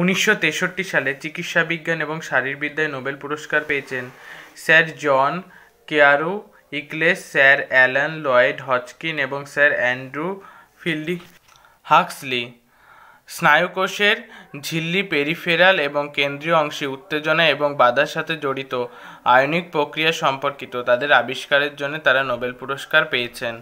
উনিশশো তেষট্টি সালে চিকিৎসাবিজ্ঞান এবং শারীরবিদ্যায় নোবেল পুরস্কার পেয়েছেন sir John Carew Eccles sir Alan Lloyd Hodgkin এবং স্যার অ্যান্ড্রু ফিল্ডি হাক্সলি স্নায়ুকোষের ঝিল্লি পেরিফেরাল এবং কেন্দ্রীয় অংশে উত্তেজনা এবং বাধার সাথে জড়িত আয়নিক প্রক্রিয়া সম্পর্কিত তাদের আবিষ্কারের জন্য তারা নোবেল পুরস্কার পেয়েছেন